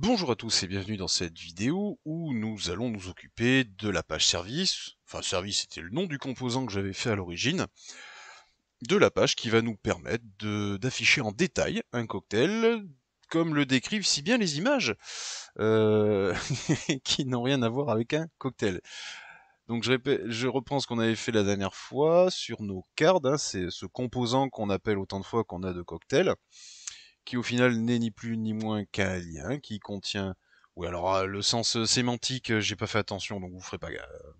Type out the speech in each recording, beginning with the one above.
Bonjour à tous et bienvenue dans cette vidéo où nous allons nous occuper de la page service, enfin service c'était le nom du composant que j'avais fait à l'origine, de la page qui va nous permettre d'afficher en détail un cocktail, comme le décrivent si bien les images, euh, qui n'ont rien à voir avec un cocktail. Donc je, reprends ce qu'on avait fait la dernière fois sur nos cards, hein. c'est ce composant qu'on appelle autant de fois qu'on a de cocktails qui au final n'est ni plus ni moins qu'un lien qui contient oui, alors euh, le sens euh, sémantique, euh, j'ai pas fait attention, donc vous ferez pas,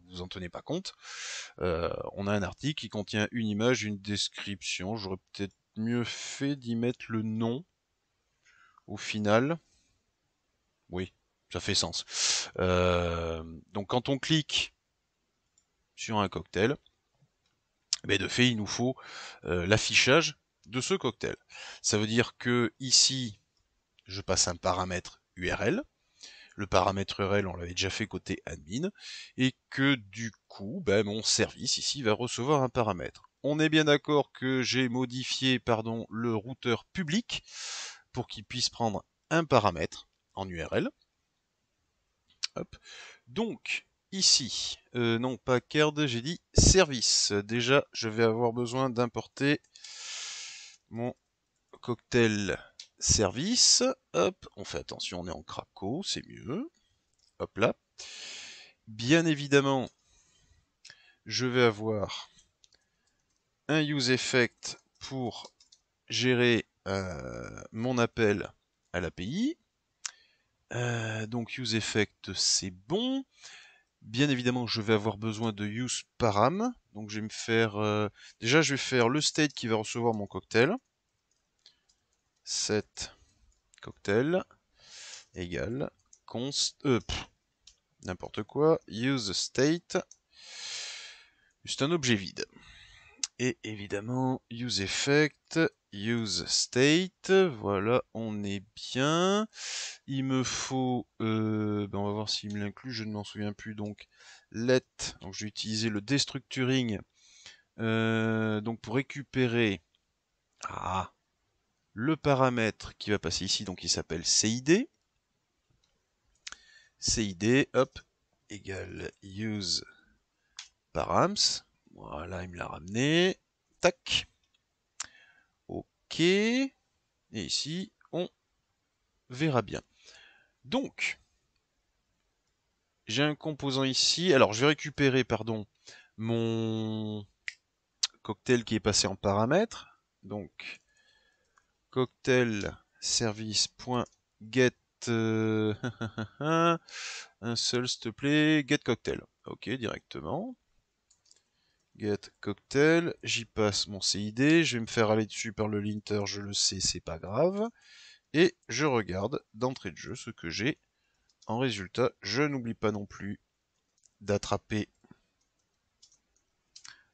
vous en tenez pas compte. on a un article qui contient une image, une description. J'aurais peut-être mieux fait d'y mettre le nom au final. Oui, ça fait sens. donc quand on clique sur un cocktail, mais eh ben, de fait, il nous faut l'affichage de ce cocktail. Ça veut dire que ici, je passe un paramètre URL. Le paramètre URL, on l'avait déjà fait côté admin. Et que du coup, ben, mon service ici va recevoir un paramètre. On est bien d'accord que j'ai modifié pardon, le routeur public pour qu'il puisse prendre un paramètre en URL. Donc, ici, euh, non pas card, j'ai dit service. Déjà, je vais avoir besoin d'importer mon cocktail service. Hop, on fait attention, on est en Craco, c'est mieux. Hop là. Bien évidemment, je vais avoir un use effect pour gérer euh, mon appel à l'API. Euh, donc use effect c'est bon. Bien évidemment je vais avoir besoin de use param donc je vais me faire... Euh, déjà je vais faire le state qui va recevoir mon cocktail. Set cocktail égale const... up euh, N'importe quoi. Use state. Juste un objet vide. Et évidemment, use effect use state. Voilà, on est bien. Il me faut, euh, ben, on va voir s'il me l'inclut, je ne m'en souviens plus. Donc, let, donc je vais utiliser le destructuring euh, donc pour récupérer ah, le paramètre qui va passer ici, donc il s'appelle CID. CID, hop, égale use params. Voilà, il me l'a ramené. Tac. OK. Et ici, on verra bien. Donc, j'ai un composant ici. Alors, je vais récupérer, pardon, mon cocktail qui est passé en paramètres. Donc, cocktail service.get euh, un seul s'il te plaît, get cocktail. Ok, directement get cocktail, j'y passe mon CID, je vais me faire aller dessus par le linter, je le sais, c'est pas grave, et je regarde d'entrée de jeu ce que j'ai en résultat. Je n'oublie pas non plus d'attraper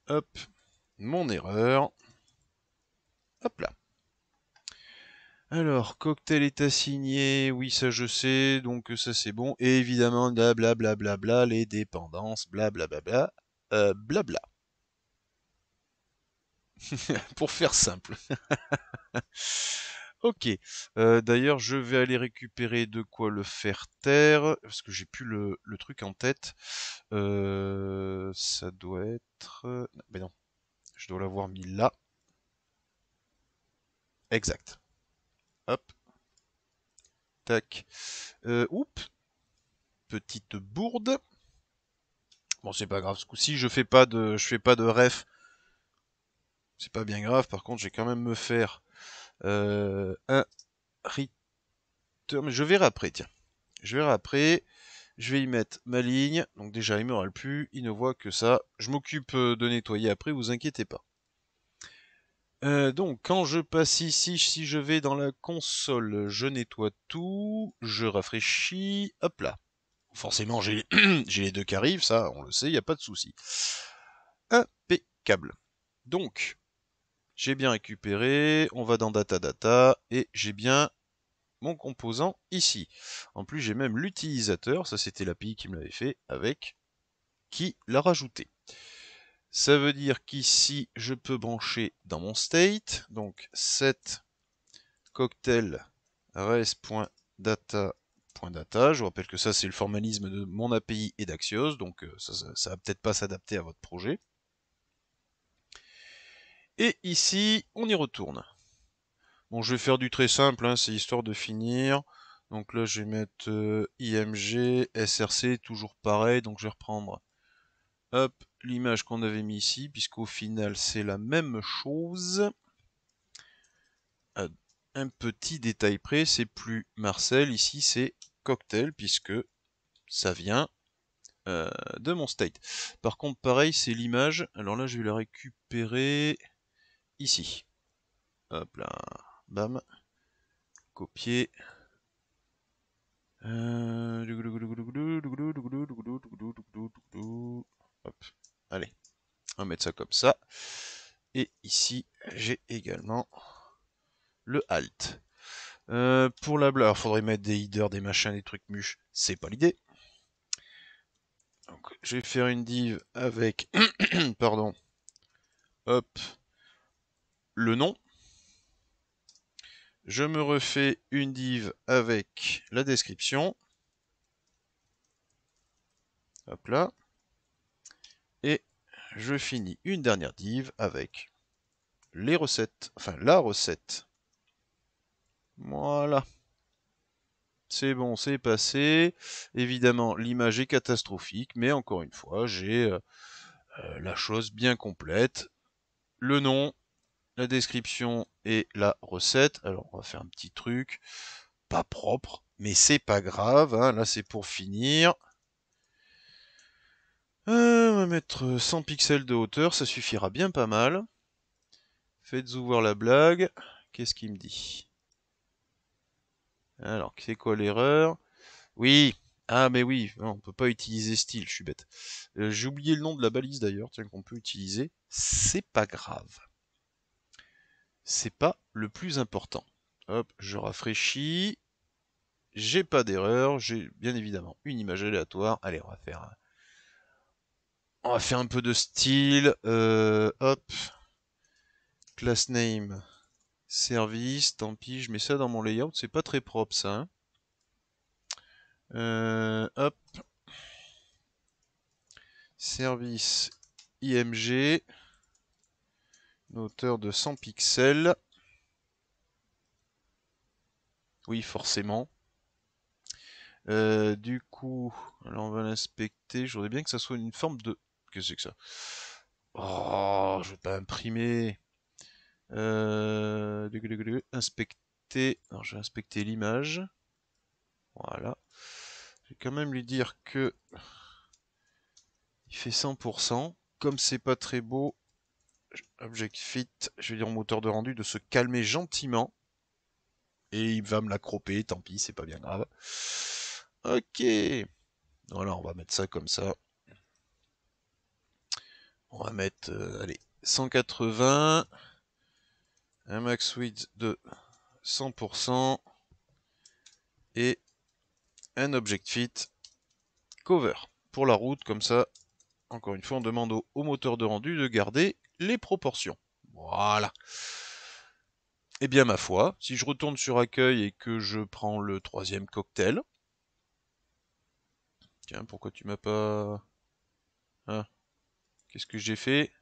hop, mon erreur, hop là. Alors, cocktail est assigné, oui ça je sais, donc ça c'est bon, et évidemment blablabla, bla, bla, bla, les dépendances, blablabla, euh, blabla. bla, bla, bla, bla. Pour faire simple. ok. Euh, d'ailleurs, je vais aller récupérer de quoi le faire taire, parce que j'ai plus le, truc en tête. Euh, ça doit être... Mais euh, ben non, je dois l'avoir mis là. Exact. Hop. Tac. Euh, Petite bourde. Bon, c'est pas grave. Ce coup-ci, je fais pas de, je fais pas de ref c'est pas bien grave, par contre, je vais quand même me faire euh, un return. Je verrai après, tiens. Je verrai après. Je vais y mettre ma ligne. Donc déjà, il me râle plus. Il ne voit que ça. Je m'occupe euh, de nettoyer après, vous inquiétez pas. Euh, donc, quand je passe ici, si je vais dans la console, je nettoie tout, je rafraîchis, hop là. Forcément, j'ai les deux qui arrivent, ça, on le sait, il n'y a pas de souci. Impeccable. Donc, j'ai bien récupéré, on va dans data data et j'ai bien mon composant ici. En plus j'ai même l'utilisateur, ça c'était l'API qui me l'avait fait avec qui l'a rajouté. Ça veut dire qu'ici je peux brancher dans mon state, donc set cocktail point data. Je vous rappelle que ça, c'est le formalisme de mon API et d'Axios, donc euh, ça, ne va peut-être pas s'adapter à votre projet. Et ici, on y retourne. Bon, je vais faire du très simple, hein, c'est histoire de finir. Donc là, je vais mettre euh, IMG, SRC, toujours pareil. Donc je vais reprendre l'image qu'on avait mis ici, puisqu'au final, c'est la même chose. Euh, un petit détail près, c'est plus Marcel, ici c'est cocktail, puisque ça vient euh, de mon state. Par contre, pareil, c'est l'image. Alors là, je vais la récupérer ici. Hop là, bam, copier. Hop, allez, on va mettre ça comme ça. Et ici, j'ai également le alt. pour la blur, faudrait mettre des headers, des machins, des trucs mûches, C'est pas l'idée. Donc, je vais faire une div avec, pardon, hop, le nom. Je me refais une div avec la description. Hop là. Et je finis une dernière div avec les recettes, enfin la recette. Voilà. C'est bon, c'est passé. Évidemment, l'image est catastrophique, mais encore une fois, j'ai euh, euh, la chose bien complète. Le nom, la description et la recette. Alors on va faire un petit truc, pas propre, mais c'est pas grave, hein. là c'est pour finir. Euh, on va mettre 100 pixels de hauteur, ça suffira bien pas mal. Faites-vous voir la blague, qu'est-ce qu'il me dit Alors, c'est quoi l'erreur Oui, ah mais oui, on peut pas utiliser style, je suis bête. Euh, j'ai oublié le nom de la balise d'ailleurs, tiens qu'on peut utiliser, c'est pas grave c'est pas le plus important. Hop, je rafraîchis. J'ai pas d'erreur, j'ai bien évidemment une image aléatoire. Allez, on va faire. On va faire un peu de style. Euh, hop. Class name. Service, tant pis, je mets ça dans mon layout, c'est pas très propre ça. Hein. Euh, hop. Service IMG hauteur de 100 pixels. Oui, forcément. Euh, du coup, là on va l'inspecter. Je bien que ça soit une forme de... quest que c'est que ça Oh, je vais pas imprimer. Euh, inspecter. Alors, je vais inspecter l'image. Voilà. Je vais quand même lui dire que il fait 100%. Comme c'est pas très beau, Object Fit, je vais dire au moteur de rendu, de se calmer gentiment. Et il va me l'accroper, tant pis, c'est pas bien grave. Ok. Voilà, on va mettre ça comme ça. On va mettre, euh, allez, 180. Un max width de 100%. Et un object fit cover pour la route. Comme ça, encore une fois, on demande au moteur de rendu de garder les proportions. Voilà. Eh bien, ma foi, si je retourne sur accueil et que je prends le troisième cocktail. Tiens, pourquoi tu m'as pas. Ah. Qu'est-ce que j'ai fait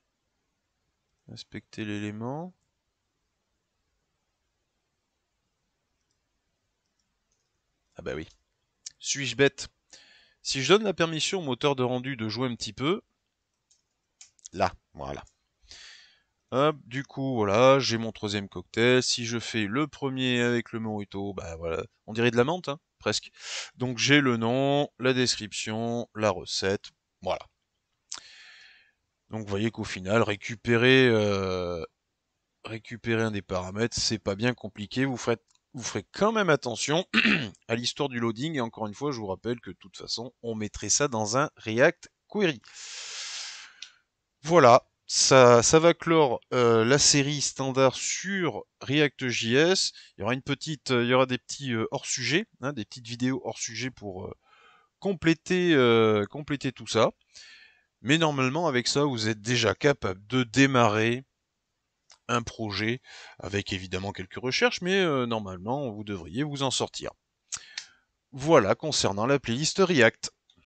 Inspecter l'élément. Ah bah oui. Suis-je bête Si je donne la permission au moteur de rendu de jouer un petit peu. Là, voilà du coup, voilà, j'ai mon troisième cocktail. Si je fais le premier avec le mojito, bah voilà, on dirait de la menthe, hein, presque. Donc j'ai le nom, la description, la recette, voilà. Donc vous voyez qu'au final, récupérer, euh, récupérer un des paramètres, c'est pas bien compliqué. Vous vous ferez quand même attention à l'histoire du loading. Et encore une fois, je vous rappelle que de toute façon, on mettrait ça dans un React Query. Voilà, ça, va clore euh, la série standard sur React.js. Il y aura une petite, euh, il y aura des petits euh, hors sujet, hein, des petites vidéos hors sujet pour compléter, compléter tout ça. Mais normalement, avec ça, vous êtes déjà capable de démarrer un projet avec évidemment quelques recherches, mais normalement, vous devriez vous en sortir. Voilà concernant la playlist React.